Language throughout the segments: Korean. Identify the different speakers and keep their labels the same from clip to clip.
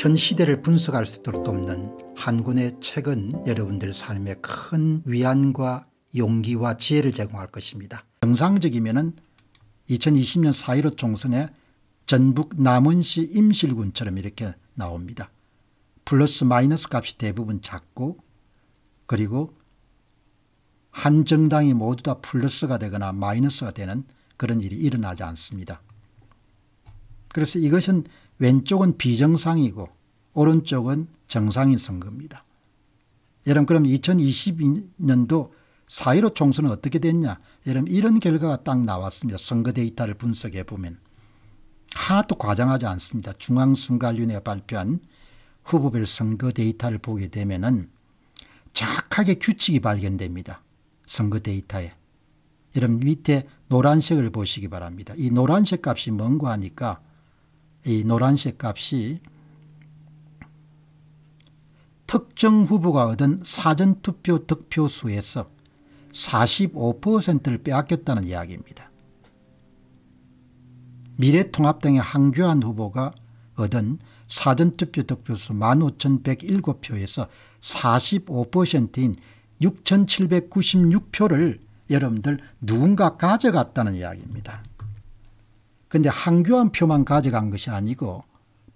Speaker 1: 현 시대를 분석할 수 있도록 돕는 한 권의 책은 여러분들 삶에 큰 위안과 용기와 지혜를 제공할 것입니다. 정상적이면 2020년 4.15 총선에 전북 남원시 임실군처럼 이렇게 나옵니다. 플러스 마이너스 값이 대부분 작고 그리고 한 정당이 모두 다 플러스가 되거나 마이너스가 되는 그런 일이 일어나지 않습니다. 그래서 이것은 왼쪽은 비정상이고 오른쪽은 정상인 선거입니다. 여러분 그럼 2022년도 4.15 총선은 어떻게 됐냐. 여러분 이런 결과가 딱 나왔습니다. 선거 데이터를 분석해 보면. 하나도 과장하지 않습니다. 중앙선관위원회가 발표한 후보별 선거 데이터를 보게 되면 은 정확하게 규칙이 발견됩니다. 선거 데이터에. 여러분 밑에 노란색을 보시기 바랍니다. 이 노란색 값이 뭔고 하니까 이 노란색 값이 특정 후보가 얻은 사전투표 득표수에서 45%를 빼앗겼다는 이야기입니다. 미래통합당의 한교안 후보가 얻은 사전투표 득표수 15,107표에서 45%인 6,796표를 여러분들 누군가 가져갔다는 이야기입니다. 근데 한교안 표만 가져간 것이 아니고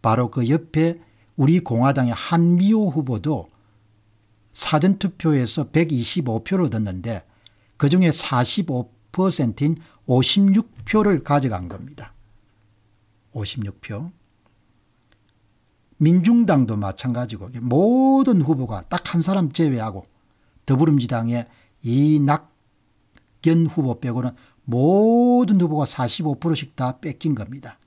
Speaker 1: 바로 그 옆에 우리 공화당의 한미호 후보도 사전투표에서 125표를 얻었는데 그중에 45%인 56표를 가져간 겁니다. 56표. 민중당도 마찬가지고 모든 후보가 딱 한 사람 제외하고 더불어민주당의 이낙연 후보 빼고는 모든 후보가 45%씩 다 뺏긴 겁니다.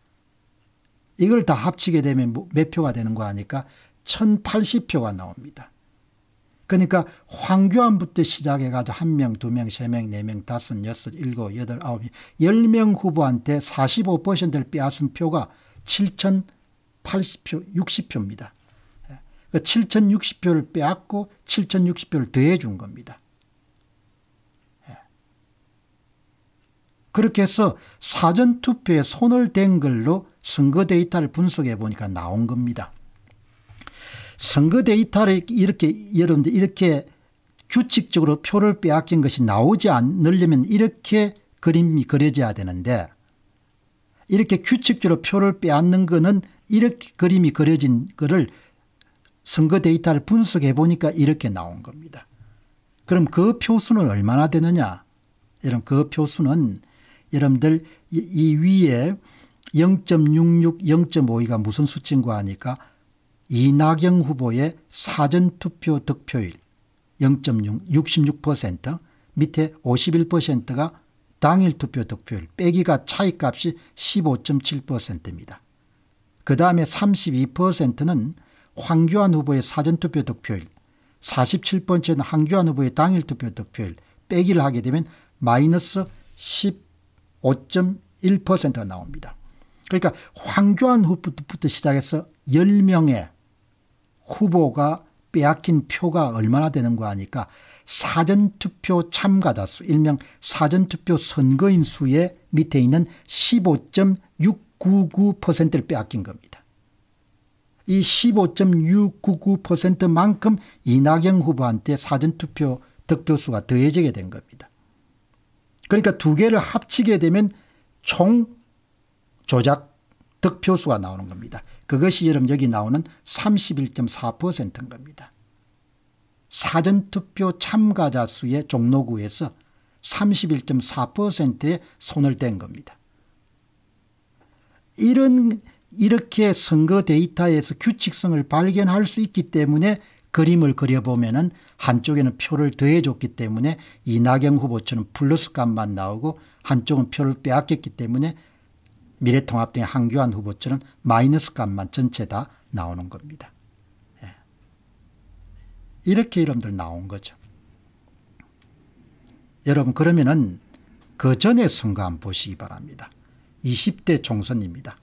Speaker 1: 이걸 다 합치게 되면 뭐 몇 표가 되는 거 아니까 1080표가 나옵니다. 그러니까 황교안부터 시작해가지고 한 명, 두 명, 세 명, 네 명, 다섯, 여섯, 일곱, 여덟, 아홉, 열 명 후보한테 45%를 빼앗은 표가 7,080표, 60표입니다. 7,060표를 빼앗고 7,060표를 더해준 겁니다. 그렇게 해서 사전투표에 손을 댄 걸로 선거 데이터를 분석해 보니까 나온 겁니다. 선거 데이터를 이렇게 여러분들 이렇게 규칙적으로 표를 빼앗긴 것이 나오지 않으려면 이렇게 그림이 그려져야 되는데 이렇게 규칙적으로 표를 빼앗는 거는 이렇게 그림이 그려진 거를 선거 데이터를 분석해 보니까 이렇게 나온 겁니다. 그럼 그 표수는 얼마나 되느냐? 여러분 그 표수는 여러분들 이 위에 0.66, 0.52가 무슨 수치인고 하니까 이낙연 후보의 사전투표 득표율 0.6, 66% 밑에 51%가 당일 투표 득표율 빼기가 차이값이 15.7%입니다. 그 다음에 32%는 황교안 후보의 사전투표 득표율 47%는 황교안 후보의 당일 투표 득표율 빼기를 하게 되면 마이너스 10 5.1%가 나옵니다. 그러니까 황교안 후보부터 시작해서 10명의 후보가 빼앗긴 표가 얼마나 되는 거 아니까 사전투표 참가자 수, 일명 사전투표 선거인 수의 밑에 있는 15.699%를 빼앗긴 겁니다. 이 15.699%만큼 이낙연 후보한테 사전투표 득표수가 더해지게 된 겁니다. 그러니까 두 개를 합치게 되면 총 조작 득표수가 나오는 겁니다. 그것이 여러분 여기 나오는 31.4%인 겁니다. 사전투표 참가자 수의 종로구에서 31.4%에 손을 댄 겁니다. 이런 이렇게 선거 데이터에서 규칙성을 발견할 수 있기 때문에 그림을 그려보면은 한쪽에는 표를 더해줬기 때문에 이낙연 후보처럼 플러스 값만 나오고 한쪽은 표를 빼앗겼기 때문에 미래통합당의 한교환 후보처럼 마이너스 값만 전체 다 나오는 겁니다. 예. 이렇게 이름들 나온 거죠. 여러분 그러면은 그 전에 선거 한 보시기 바랍니다. 20대 총선입니다.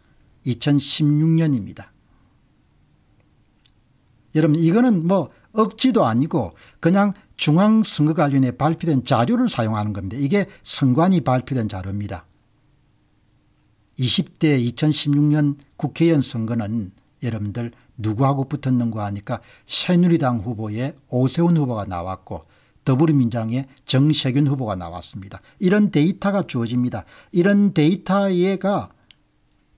Speaker 1: 2016년입니다. 여러분 이거는 뭐 억지도 아니고 그냥 중앙선거관리원에 발표된 자료를 사용하는 겁니다. 이게 선관위 발표된 자료입니다. 20대 2016년 국회의원 선거는 여러분들 누구하고 붙었는가 하니까 새누리당 후보에 오세훈 후보가 나왔고 더불어민주당의 정세균 후보가 나왔습니다. 이런 데이터가 주어집니다. 이런 데이터가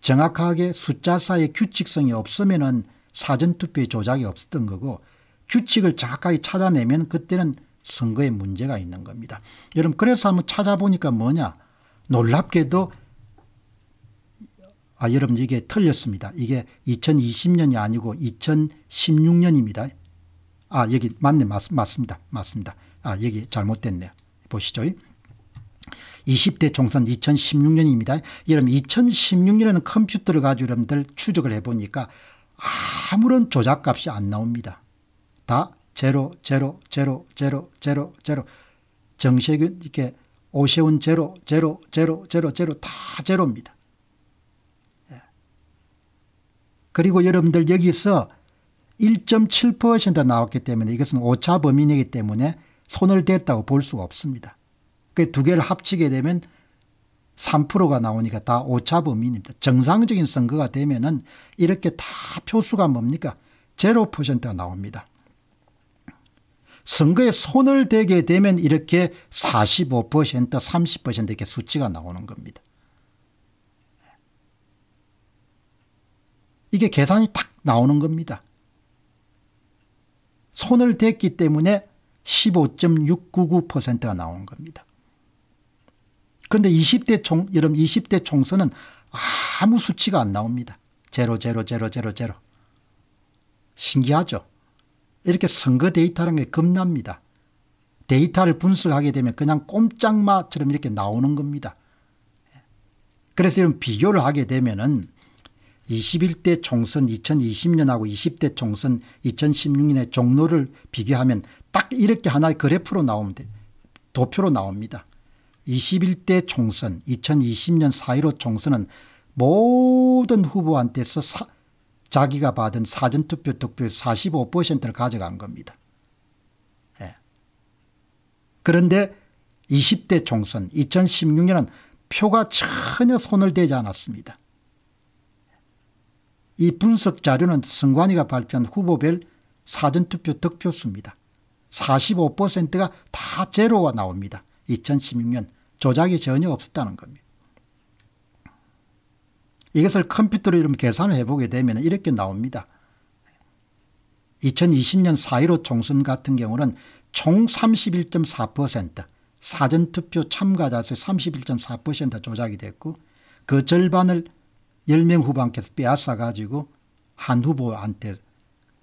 Speaker 1: 정확하게 숫자 사이의 규칙성이 없으면 은 사전투표의 조작이 없었던 거고 규칙을 정확하게 찾아내면 그때는 선거에 문제가 있는 겁니다. 여러분 그래서 한번 찾아보니까 뭐냐 놀랍게도 아 여러분 이게 틀렸습니다. 이게 2020년이 아니고 2016년입니다. 아 여기 맞네 맞, 맞습니다. 맞습니다. 아 여기 잘못됐네요. 보시죠. 20대 총선 2016년입니다. 여러분 2016년에는 컴퓨터를 가지고 여러분들 추적을 해보니까 아무런 조작값이 안 나옵니다. 다 제로 제로 제로 제로 제로 제로 정세균 이렇게 오세훈 제로 제로 제로 제로 제로 다 제로입니다. 예. 그리고 여러분들 여기서 1.7% 나왔기 때문에 이것은 오차 범인이기 때문에 손을 댔다고 볼 수가 없습니다. 그 두 개를 합치게 되면 3%가 나오니까 다 오차범위입니다. 정상적인 선거가 되면은 이렇게 다 표수가 뭡니까? 0%가 나옵니다. 선거에 손을 대게 되면 이렇게 45% 30% 이렇게 수치가 나오는 겁니다. 이게 계산이 딱 나오는 겁니다. 손을 댔기 때문에 15.699%가 나온 겁니다. 그런데 20대 총, 여러분 20대 총선은 아무 수치가 안 나옵니다. 제로, 제로, 제로, 제로, 제로. 신기하죠? 이렇게 선거 데이터라는 게 겁납니다. 데이터를 분석하게 되면 그냥 꼼짝마처럼 이렇게 나오는 겁니다. 그래서 이런 비교를 하게 되면은 21대 총선 2020년하고 20대 총선 2016년의 종로를 비교하면 딱 이렇게 하나의 그래프로 나옵니다. 도표로 나옵니다. 21대 총선 2020년 4.15 총선은 모든 후보한테서 사, 자기가 받은 사전투표 득표 45%를 가져간 겁니다. 예. 그런데 20대 총선 2016년은 표가 전혀 손을 대지 않았습니다. 이 분석 자료는 승관이가 발표한 후보별 사전투표 득표수입니다. 45%가 다 제로가 나옵니다. 2016년 조작이 전혀 없었다는 겁니다. 이것을 컴퓨터로 이름 계산을 해보게 되면 이렇게 나옵니다. 2020년 4.15 총선 같은 경우는 총 31.4% 사전투표 참가자 수31.4% 조작이 됐고 그 절반을 10명 후반께서 빼앗아가지고 한 후보한테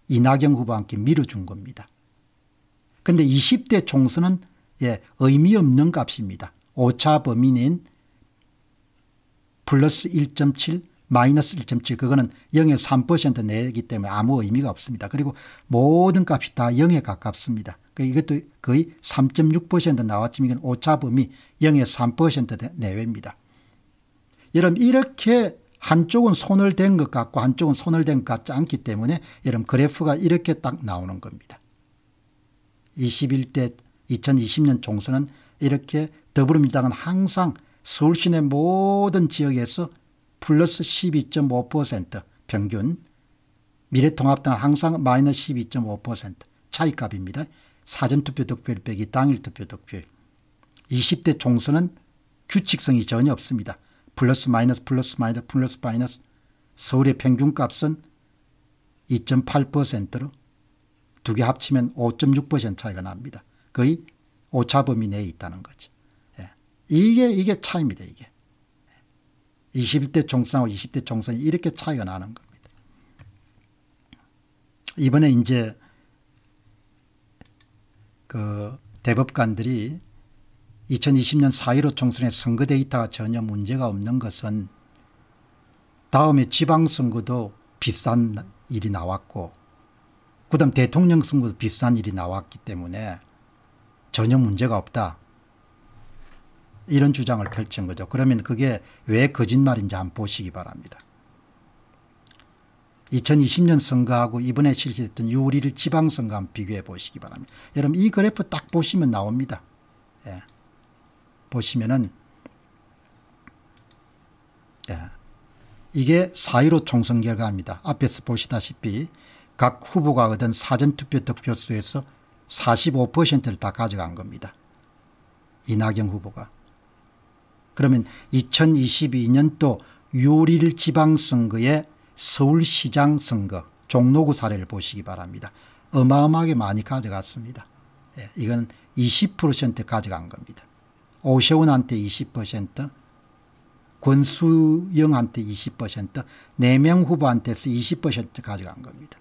Speaker 1: 이낙연 후보한테 밀어준 겁니다. 근데 20대 총선은 예, 의미 없는 값입니다. 오차 범위는 플러스 1.7 마이너스 1.7 그거는 0에 3% 내기 때문에 아무 의미가 없습니다. 그리고 모든 값이 다 0에 가깝습니다. 그러 이것도 거의 3.6% 나왔지만 이건 오차 범위 0에 3% 내외입니다. 여러분 이렇게 한쪽은 손을 댄 것 같고 한쪽은 손을 댄 것 같지 않기 때문에 여러분 그래프가 이렇게 딱 나오는 겁니다. 21대 2020년 총선은 이렇게 더불어민주당은 항상 서울시내 모든 지역에서 플러스 12.5% 평균 미래통합당 은 항상 마이너스 12.5% 차이값입니다. 사전투표 득표율 빼기 당일 투표 득표율 20대 총선은 규칙성이 전혀 없습니다. 플러스 마이너스 플러스 마이너스 플러스 마이너스 서울의 평균값은 2.8%로 두 개 합치면 5.6% 차이가 납니다. 거의 오차범위 내에 있다는 거죠. 이게 이게 차입니다. 이게 21대 총선하고 20대 총선이 이렇게 차이가 나는 겁니다. 이번에 이제 그 대법관들이 2020년 4.15 총선의 선거 데이터가 전혀 문제가 없는 것은 다음에 지방선거도 비싼 일이 나왔고 그 다음 대통령 선거도 비싼 일이 나왔기 때문에 전혀 문제가 없다. 이런 주장을 펼친 거죠. 그러면 그게 왜 거짓말인지 한번 보시기 바랍니다. 2020년 선거하고 이번에 실시했던 6월 1일 지방선거 한번 비교해 보시기 바랍니다. 여러분 이 그래프 딱 보시면 나옵니다. 예. 보시면은 예. 이게 4.15 총선 결과입니다. 앞에서 보시다시피 각 후보가 얻은 사전투표 득표수에서 45%를 다 가져간 겁니다. 이낙연 후보가. 그러면 2022년도 6일 지방선거에 서울시장 선거 종로구 사례를 보시기 바랍니다. 어마어마하게 많이 가져갔습니다. 예, 이건 20% 가져간 겁니다. 오세훈한테 20%, 권수영한테 20%, 네 명 후보한테서 20% 가져간 겁니다.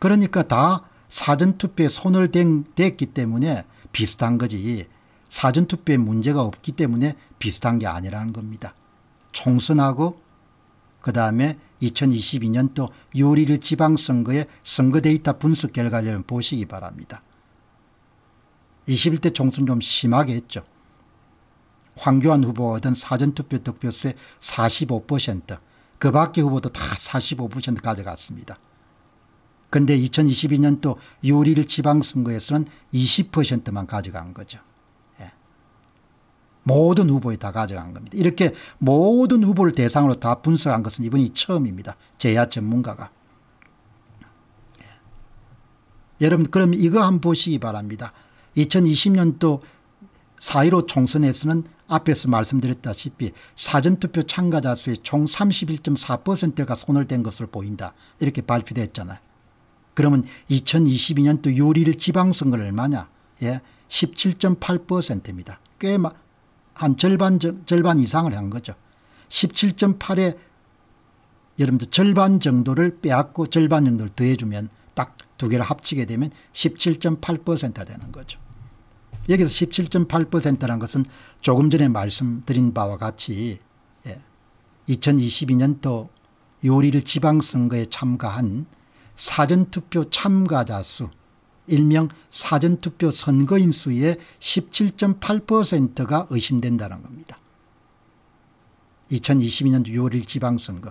Speaker 1: 그러니까 다 사전투표에 손을 댔기 때문에 비슷한 거지 사전투표에 문제가 없기 때문에 비슷한 게 아니라는 겁니다. 총선하고 그 다음에 2022년도 6월 1 지방선거의 선거 데이터 분석 결과를 보시기 바랍니다. 21대 총선 좀 심하게 했죠. 황교안 후보 얻은 사전투표 득표수의 45%그 밖의 후보도 다 45% 가져갔습니다. 근데 2022년도 6월 1 지방선거에서는 20%만 가져간 거죠. 모든 후보에 다 가져간 겁니다. 이렇게 모든 후보를 대상으로 다 분석한 것은 이번이 처음입니다. 제야 전문가가. 예. 여러분 그럼 이거 한번 보시기 바랍니다. 2020년도 4.15 총선에서는 앞에서 말씀드렸다시피 사전투표 참가자 수의 총 31.4%가 손을댄 것으로 보인다. 이렇게 발표됐잖아요. 그러면 2022년도 요리일 지방선거를 얼마냐? 예, 17.8%입니다. 꽤한 절반, 절반 이상을 한 거죠. 17.8에 여러분들 절반 정도를 빼앗고 절반 정도를 더해주면 딱 두 개를 합치게 되면 17.8% 되는 거죠. 여기서 17.8%라는 것은 조금 전에 말씀드린 바와 같이 2022년도 예, 요리를 지방선거에 참가한 사전투표 참가자 수 일명 사전투표 선거인 수의 17.8%가 의심된다는 겁니다. 2022년 6월 1 지방선거.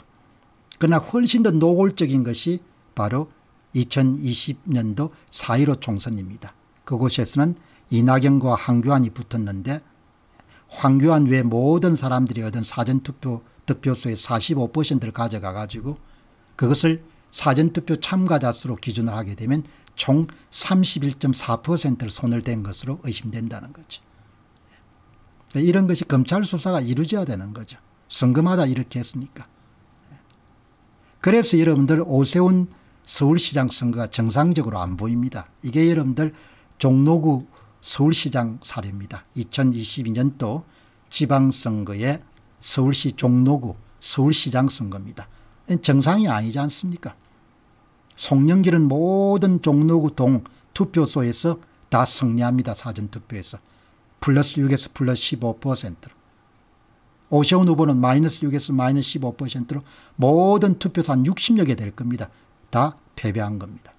Speaker 1: 그러나 훨씬 더 노골적인 것이 바로 2020년도 4.15 총선입니다. 그곳에서는 이낙연과 황교안이 붙었는데 황교안 외 모든 사람들이 얻은 사전투표 득표수의 45%를 가져가 가지고 그것을 사전투표 참가자 수로 기준을 하게 되면 총 31.4%를 손을 댄 것으로 의심된다는 거죠. 예. 이런 것이 검찰 수사가 이루어져야 되는 거죠. 성금하다 이렇게 했으니까. 예. 그래서 여러분들 오세훈 서울시장 선거가 정상적으로 안 보입니다. 이게 여러분들 종로구 서울시장 사례입니다. 2022년도 지방선거에 서울시 종로구 서울시장 선거입니다. 정상이 아니지 않습니까? 송영길은 모든 종로구 동 투표소에서 다 승리합니다. 사전투표에서. 플러스 6에서 플러스 15%로. 오세훈 후보는 마이너스 6에서 마이너스 15%로 모든 투표소 60여 개 될 겁니다. 다 패배한 겁니다.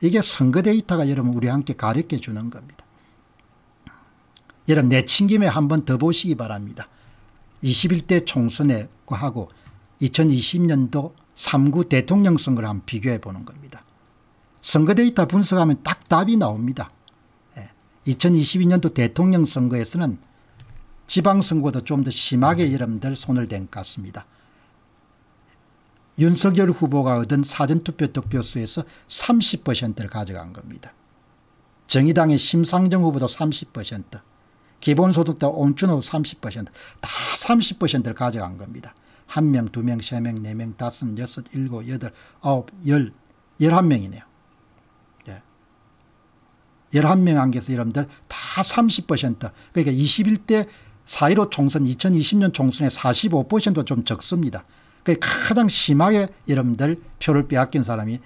Speaker 1: 이게 선거 데이터가 여러분 우리 함께 가르쳐 주는 겁니다. 여러분 내친김에 한번 더 보시기 바랍니다. 21대 총선에 하고 2020년도 3구 대통령 선거를 한번 비교해 보는 겁니다. 선거 데이터 분석하면 딱 답이 나옵니다. 2022년도 예. 대통령 선거에서는 지방선거보좀더 심하게 여러분들 손을 댄 것 같습니다. 윤석열 후보가 얻은 사전투표 득표수에서 30%를 가져간 겁니다. 정의당의 심상정 후보도 30%, 기본소득도 온춘호 30%, 다 30%를 가져간 겁니다. 한 명, 두 명, 세 명, 네 명, 다섯, 여섯, 일곱, 여덟, 아홉, 열, 열한 명이네요. 예. 열한 명 안에서 여러분들 다 30% 그러니까 21대 4.15 총선 2020년 총선의 45%좀 적습니다. 그 가장 심하게 여러분들 표를 빼앗긴 사람이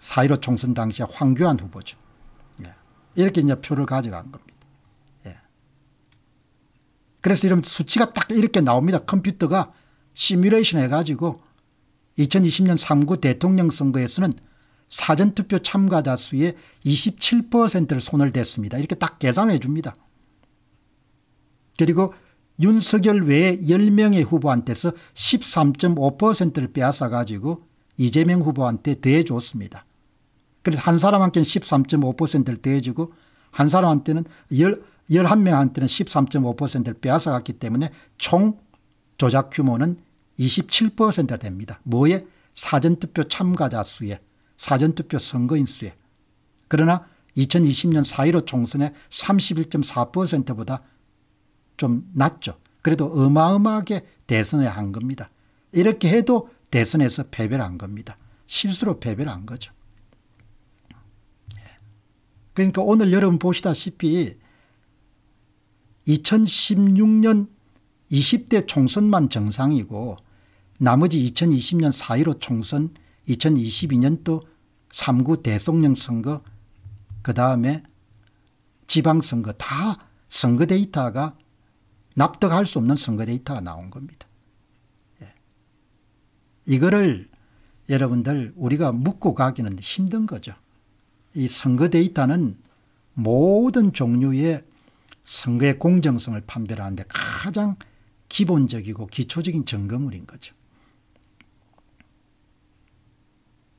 Speaker 1: 4.15 총선 당시에 황교안 후보죠. 예. 이렇게 이제 표를 가져간 겁니다. 예. 그래서 이런 수치가 딱 이렇게 나옵니다. 컴퓨터가 시뮬레이션 해가지고 2020년 3구 대통령 선거에서는 사전투표 참가자 수의 27%를 손을 댔습니다. 이렇게 딱 계산해 줍니다. 그리고 윤석열 외에 10명의 후보한테서 13.5%를 빼앗아가지고 이재명 후보한테 대해줬습니다. 그래서 한 사람한테는 13.5%를 대해주고 한 사람한테는 10, 11명한테는 13.5%를 빼앗아갔기 때문에 총 조작 규모는 27%가 됩니다. 뭐에? 사전투표 참가자 수에, 사전투표 선거인 수에. 그러나 2020년 4.15 총선의 31.4%보다 좀 낮죠. 그래도 어마어마하게 대선을 한 겁니다. 이렇게 해도 대선에서 패배를 한 겁니다. 실수로 패배를 한 거죠. 예. 그러니까 오늘 여러분 보시다시피 2016년 20대 총선만 정상이고 나머지 2020년 4.15 총선, 2022년도 3구 대통령 선거, 그 다음에 지방선거 다 선거 데이터가 납득할 수 없는 선거 데이터가 나온 겁니다. 예. 이거를 여러분들 우리가 묻고 가기는 힘든 거죠. 이 선거 데이터는 모든 종류의 선거의 공정성을 판별하는데 가장 기본적이고 기초적인 점검물인 거죠.